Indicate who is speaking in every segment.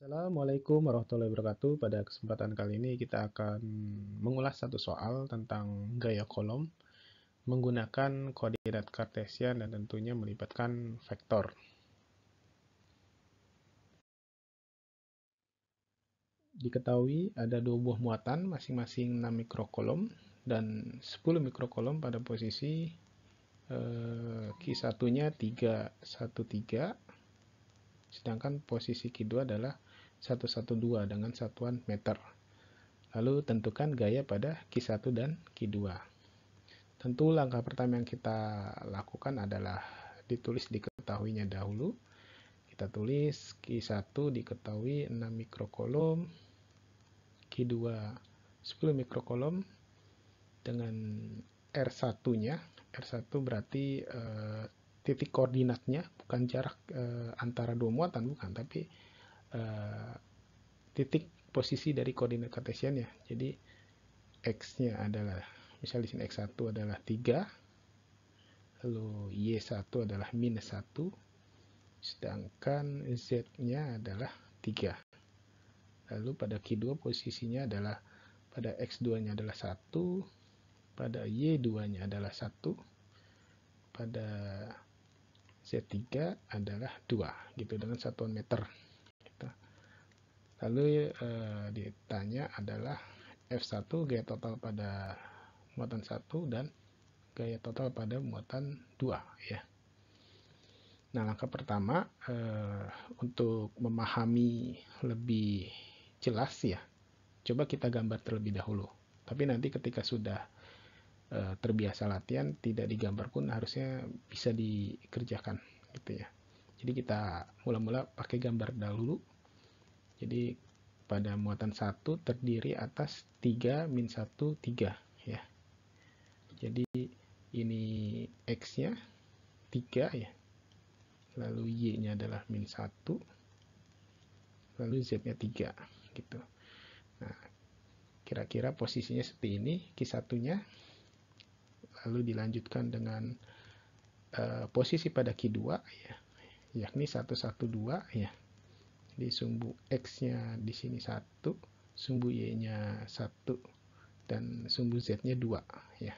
Speaker 1: Assalamualaikum warahmatullahi wabarakatuh. Pada kesempatan kali ini kita akan mengulas satu soal tentang gaya kolom menggunakan koordinat kartesian dan tentunya melibatkan vektor. Diketahui ada dua buah muatan masing-masing 6 mikrokolom dan 10 mikrokolom pada posisi eh, Q1-nya 313 sedangkan posisi Q2 adalah 112 dengan satuan meter. Lalu tentukan gaya pada Q1 dan Q2. Tentu langkah pertama yang kita lakukan adalah ditulis diketahuinya dahulu. Kita tulis Q1 diketahui 6 mikrokolom, Q2 10 mikrokolom dengan R1-nya. R1 berarti e, titik koordinatnya, bukan jarak e, antara dua muatan, bukan, tapi uh, titik posisi dari koordinat kartesian ya. Jadi x-nya adalah misalnya di sini x1 adalah 3 lalu y1 adalah minus 1 sedangkan z-nya adalah 3 lalu pada q2 posisinya adalah pada x2 nya adalah 1 pada y2 nya adalah 1 pada z3 adalah 2 gitu dengan satuan meter Lalu e, ditanya adalah F1 gaya total pada muatan 1 dan gaya total pada muatan 2 ya. Nah, langkah pertama e, untuk memahami lebih jelas ya, coba kita gambar terlebih dahulu. Tapi nanti ketika sudah e, terbiasa latihan, tidak digambar pun harusnya bisa dikerjakan gitu ya. Jadi kita mula-mula pakai gambar dahulu jadi pada muatan 1 terdiri atas 3 min 1, 3 ya. Jadi ini X-nya 3 ya. Lalu Y-nya adalah min 1. Lalu Z-nya 3 gitu. Nah, kira-kira posisinya seperti ini, Q1-nya. Lalu dilanjutkan dengan uh, posisi pada Q2 ya. Yakni 112 ya jadi sumbu X-nya di sini 1, sumbu Y-nya satu, dan sumbu Z-nya dua, Ya.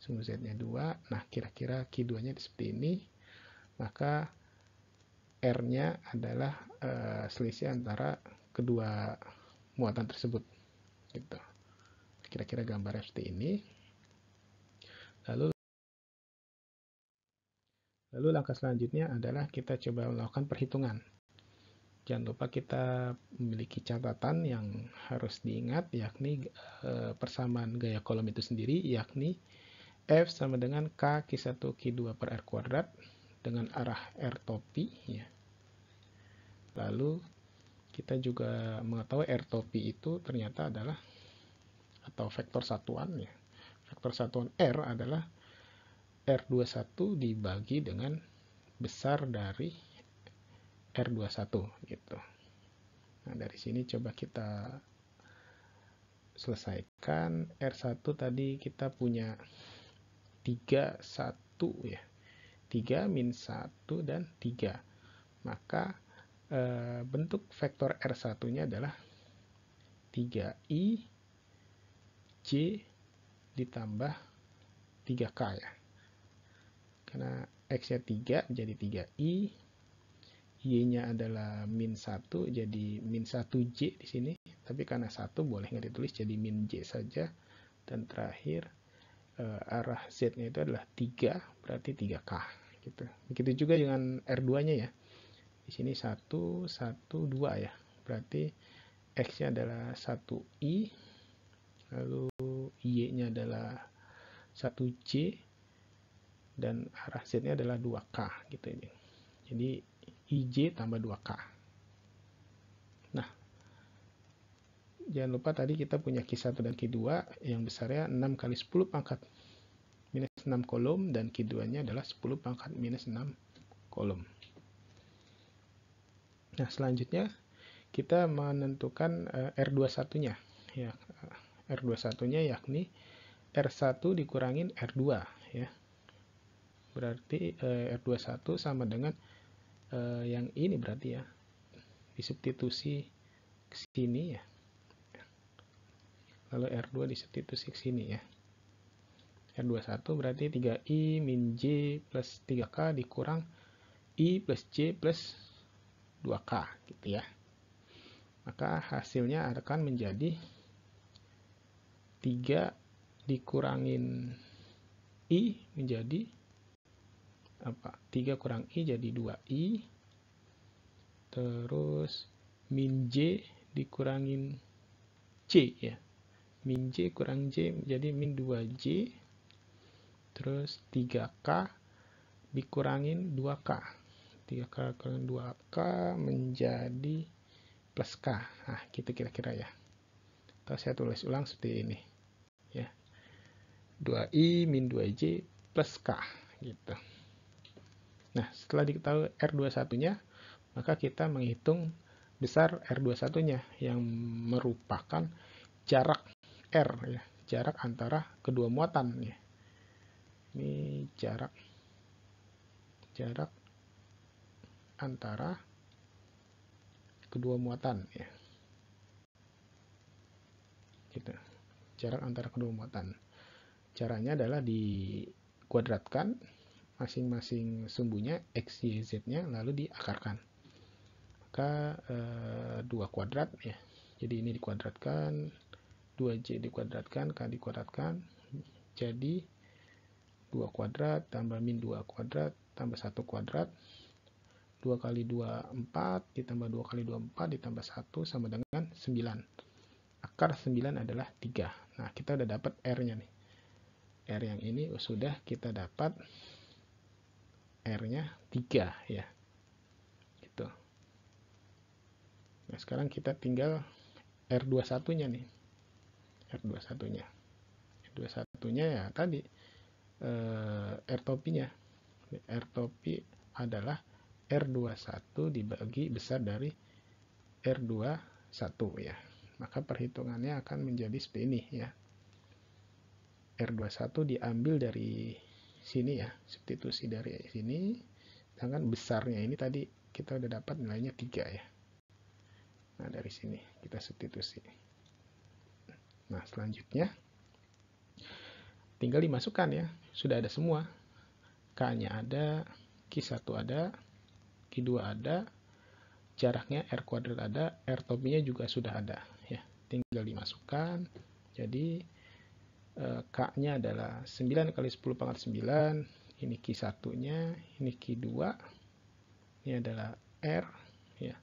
Speaker 1: Sumbu Z-nya dua. nah kira kira keduanya 2 seperti ini, maka R-nya adalah e, selisih antara kedua muatan tersebut. Gitu. Kira-kira gambar seperti ini. Lalu Lalu langkah selanjutnya adalah kita coba melakukan perhitungan jangan lupa kita memiliki catatan yang harus diingat yakni eh, persamaan gaya kolom itu sendiri yakni F sama dengan K Q1 Q2 per R kuadrat dengan arah R topi ya. lalu kita juga mengetahui R topi itu ternyata adalah atau vektor satuan ya. vektor satuan R adalah R21 dibagi dengan besar dari R21 gitu. Nah, dari sini coba kita selesaikan R1 tadi kita punya 3 1 ya. 3 min 1 dan 3. Maka e, bentuk vektor R1-nya adalah 3i j ditambah 3k ya. Karena x-nya 3 jadi 3i Y-nya adalah min 1, jadi min 1J di sini. Tapi karena 1 boleh nggak ditulis jadi min J saja. Dan terakhir, uh, arah Z-nya itu adalah 3, berarti 3K. Gitu. Begitu juga dengan R2-nya ya. Di sini 1, 1, 2 ya. Berarti X-nya adalah 1I, lalu Y-nya adalah 1J, dan arah Z-nya adalah 2K gitu ini. Jadi IJ tambah 2K. Nah, jangan lupa tadi kita punya Q1 dan Q2 yang besarnya 6 kali 10 pangkat minus 6 kolom dan Q2-nya adalah 10 pangkat minus 6 kolom. Nah, selanjutnya kita menentukan eh, R21-nya. Ya, eh, R21-nya yakni R1 dikurangin R2 ya. Berarti eh, R21 sama dengan uh, yang ini berarti ya disubstitusi ke sini ya lalu R2 disubstitusi ke sini ya R21 berarti 3I min J plus 3K dikurang I plus J plus 2K gitu ya maka hasilnya akan menjadi 3 dikurangin I menjadi apa 3 kurang i jadi 2i terus min j dikurangin c ya min j kurang j jadi min 2j terus 3k dikurangin 2k 3k kurang 2k menjadi plus k nah gitu kira-kira ya atau saya tulis ulang seperti ini ya 2i min 2j plus k gitu Nah, setelah diketahui R21-nya, maka kita menghitung besar R21-nya yang merupakan jarak R, ya, jarak antara kedua muatan. Ya. Ini jarak jarak antara kedua muatan ya. Gitu. Jarak antara kedua muatan. Caranya adalah dikuadratkan masing-masing sumbunya x, y, z-nya lalu diakarkan. Maka eh, 2 kuadrat ya. Jadi ini dikuadratkan, 2j dikuadratkan, k dikuadratkan. Jadi 2 kuadrat tambah min 2 kuadrat tambah 1 kuadrat 2 kali 2 4 ditambah 2 kali 2 4 ditambah 1 sama dengan 9 akar 9 adalah 3 nah kita udah dapat R nya nih R yang ini sudah kita dapat R-nya 3 ya. Gitu. Nah, sekarang kita tinggal R21-nya nih. R21-nya. R21-nya ya tadi eh, R topinya. R topi adalah R21 dibagi besar dari R21 ya. Maka perhitungannya akan menjadi seperti ini ya. R21 diambil dari sini ya substitusi dari sini sedangkan besarnya ini tadi kita udah dapat nilainya tiga ya nah dari sini kita substitusi nah selanjutnya tinggal dimasukkan ya sudah ada semua K nya ada Q1 ada Q2 ada jaraknya R kuadrat ada R topinya juga sudah ada ya tinggal dimasukkan jadi Eh, K-nya adalah 9 kali 10 pangkat 9, ini Q1-nya, ini Q2, ini adalah R, ya.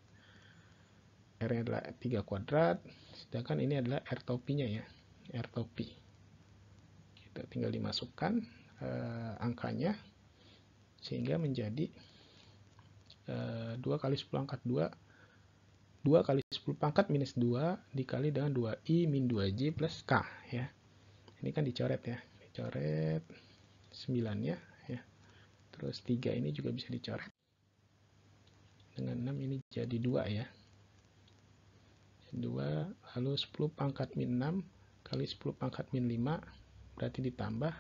Speaker 1: R-nya adalah 3 kuadrat, sedangkan ini adalah R topinya ya, R topi. Kita tinggal dimasukkan uh, angkanya, sehingga menjadi uh, eh, 2 kali 10 pangkat 2, 2 kali 10 pangkat minus 2 dikali dengan 2i min 2j plus k ya ini kan dicoret ya dicoret 9 ya ya terus 3 ini juga bisa dicoret dengan 6 ini jadi 2 ya 2 lalu 10 pangkat min 6 kali 10 pangkat min 5 berarti ditambah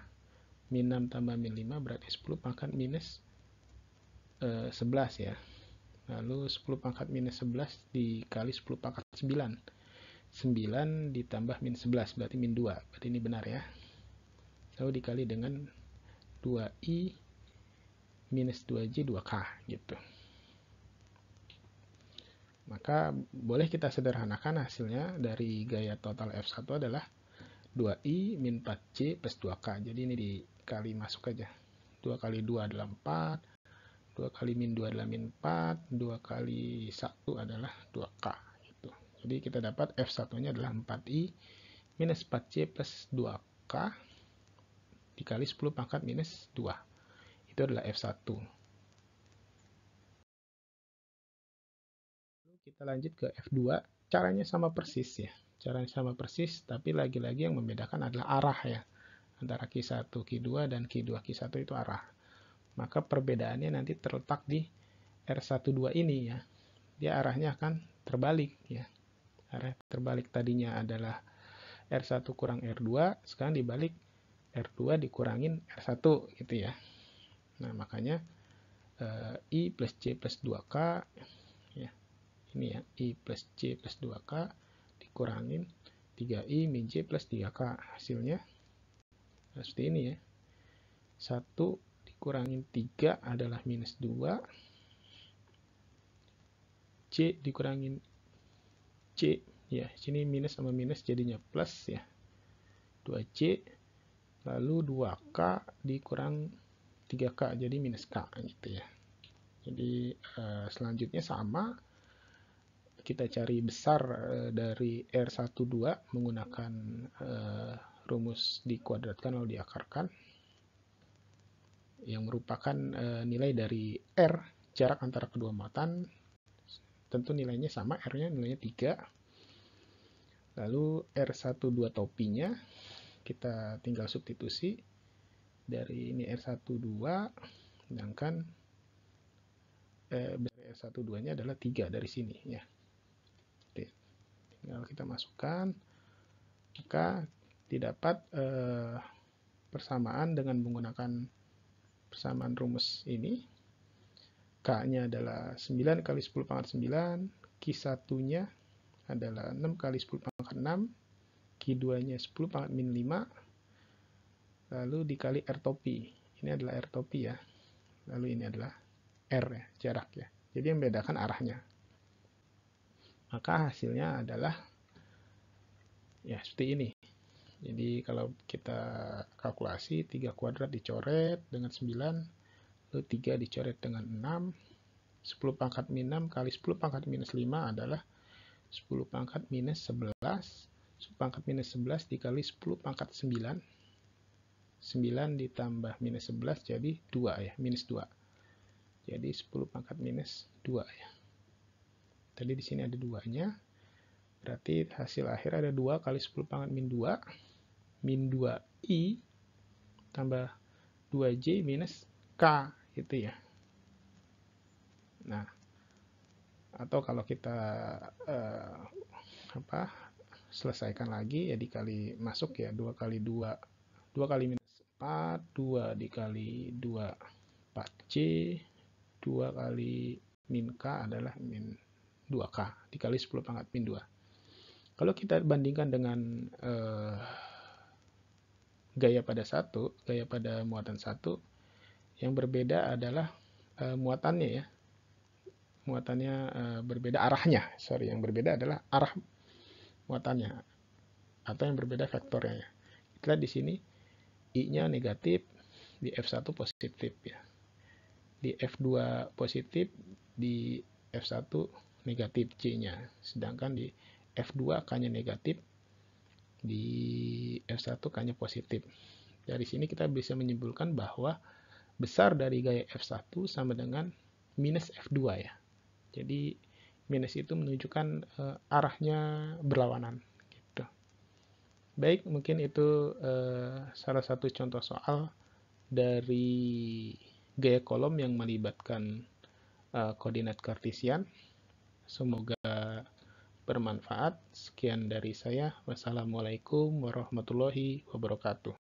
Speaker 1: min 6 tambah min 5 berarti 10 pangkat minus e, eh, 11 ya lalu 10 pangkat minus 11 dikali 10 pangkat 9 9 ditambah min 11 berarti min 2 berarti ini benar ya lalu dikali dengan 2i minus 2j 2k gitu maka boleh kita sederhanakan hasilnya dari gaya total F1 adalah 2i min 4j plus 2k jadi ini dikali masuk aja 2 kali 2 adalah 4 2 kali min 2 adalah min 4 2 kali 1 adalah 2k jadi kita dapat F1-nya adalah 4I minus 4C plus 2K dikali 10 pangkat minus 2. Itu adalah F1. Lalu kita lanjut ke F2. Caranya sama persis ya. Caranya sama persis, tapi lagi-lagi yang membedakan adalah arah ya. Antara Q1, Q2, dan Q2, Q1 itu arah. Maka perbedaannya nanti terletak di R12 ini ya. Dia arahnya akan terbalik ya arah terbalik tadinya adalah R1 kurang R2, sekarang dibalik R2 dikurangin R1 gitu ya. Nah, makanya e, I plus C plus 2K, ya, ini ya, I plus C plus 2K dikurangin 3I min J plus 3K. Hasilnya seperti ini ya. 1 dikurangin 3 adalah minus 2. C dikurangin C ya sini minus sama minus jadinya plus ya 2C lalu 2K dikurang 3K jadi minus K gitu ya jadi eh, selanjutnya sama kita cari besar eh, dari R12 menggunakan eh, rumus dikuadratkan lalu diakarkan yang merupakan nilai dari R jarak antara kedua matan tentu nilainya sama, R-nya nilainya 3. Lalu R12 topinya kita tinggal substitusi dari ini R12 sedangkan eh, R12-nya adalah 3 dari sini ya. Tinggal kita masukkan maka didapat eh, persamaan dengan menggunakan persamaan rumus ini K-nya adalah 9 kali 10 pangkat 9, Q1-nya adalah 6 kali 10 pangkat 6, Q2-nya 10 pangkat min 5, lalu dikali R topi. Ini adalah R topi ya. Lalu ini adalah R ya, jarak ya. Jadi yang membedakan arahnya. Maka hasilnya adalah ya seperti ini. Jadi kalau kita kalkulasi 3 kuadrat dicoret dengan 9 Lalu 3 dicoret dengan 6. 10 pangkat min 6 kali 10 pangkat minus 5 adalah 10 pangkat minus 11. 10 pangkat minus 11 dikali 10 pangkat 9. 9 ditambah minus 11 jadi 2 ya, minus 2. Jadi 10 pangkat minus 2 ya. Tadi di sini ada 2-nya. Berarti hasil akhir ada 2 kali 10 pangkat min 2. Min 2i tambah 2j minus k itu ya nah atau kalau kita uh, apa selesaikan lagi ya dikali masuk ya dua kali dua dua kali minus empat, dua dikali dua, empat c dua kali min K adalah min 2K dikali 10 pangkat min dua. kalau kita bandingkan dengan eh, gaya pada satu gaya pada muatan satu yang berbeda adalah e, muatannya ya. Muatannya e, berbeda arahnya. Sorry, yang berbeda adalah arah muatannya atau yang berbeda vektornya ya. Kita di sini i-nya negatif, di F1 positif ya. Di F2 positif, di F1 negatif C-nya. Sedangkan di F2 K-nya negatif, di F1 K-nya positif. Dari sini kita bisa menyimpulkan bahwa besar dari gaya F1 sama dengan minus F2 ya. Jadi minus itu menunjukkan uh, arahnya berlawanan gitu. Baik, mungkin itu uh, salah satu contoh soal dari gaya kolom yang melibatkan uh, koordinat kartesian. Semoga bermanfaat. Sekian dari saya. Wassalamualaikum warahmatullahi wabarakatuh.